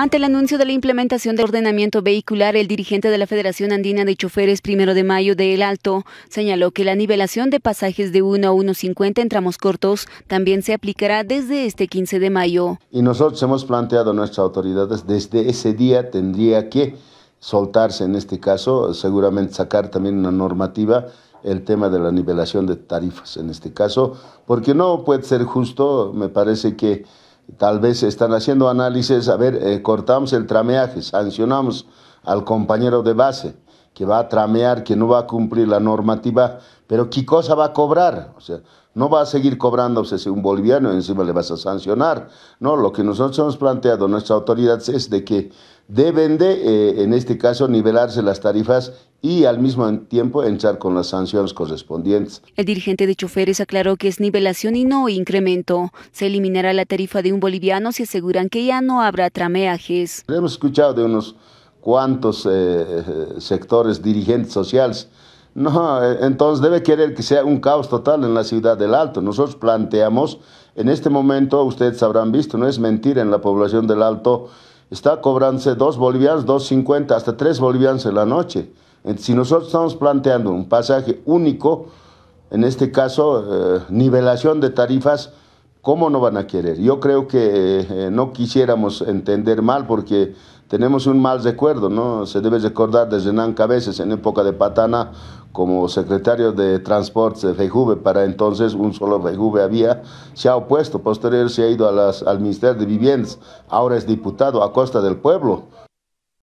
Ante el anuncio de la implementación del ordenamiento vehicular, el dirigente de la Federación Andina de Choferes Primero de Mayo de El Alto señaló que la nivelación de pasajes de 1 a 1.50 en tramos cortos también se aplicará desde este 15 de mayo. Y nosotros hemos planteado a nuestras autoridades desde ese día tendría que soltarse en este caso, seguramente sacar también una normativa el tema de la nivelación de tarifas en este caso, porque no puede ser justo, me parece que Tal vez están haciendo análisis, a ver, eh, cortamos el trameaje, sancionamos al compañero de base que va a tramear, que no va a cumplir la normativa, pero ¿qué cosa va a cobrar? O sea, no va a seguir cobrándose pues, si un boliviano encima le vas a sancionar. No, lo que nosotros hemos planteado, nuestra autoridad es de que deben de, eh, en este caso, nivelarse las tarifas y al mismo tiempo entrar con las sanciones correspondientes. El dirigente de choferes aclaró que es nivelación y no incremento. Se eliminará la tarifa de un boliviano si aseguran que ya no habrá trameajes. Hemos escuchado de unos cuantos eh, sectores dirigentes sociales. No, eh, entonces debe querer que sea un caos total en la ciudad del Alto. Nosotros planteamos, en este momento ustedes habrán visto, no es mentira en la población del Alto está cobrándose dos bolivianos, cincuenta, hasta tres bolivianos en la noche. si nosotros estamos planteando un pasaje único, en este caso, eh, nivelación de tarifas, ¿Cómo no van a querer? Yo creo que eh, no quisiéramos entender mal porque tenemos un mal recuerdo, ¿no? Se debe recordar desde Renan Cabezas en época de Patana como secretario de Transportes de Fejuve, para entonces un solo Fejuve había, se ha opuesto, posterior se ha ido a las, al Ministerio de Viviendas, ahora es diputado a costa del pueblo.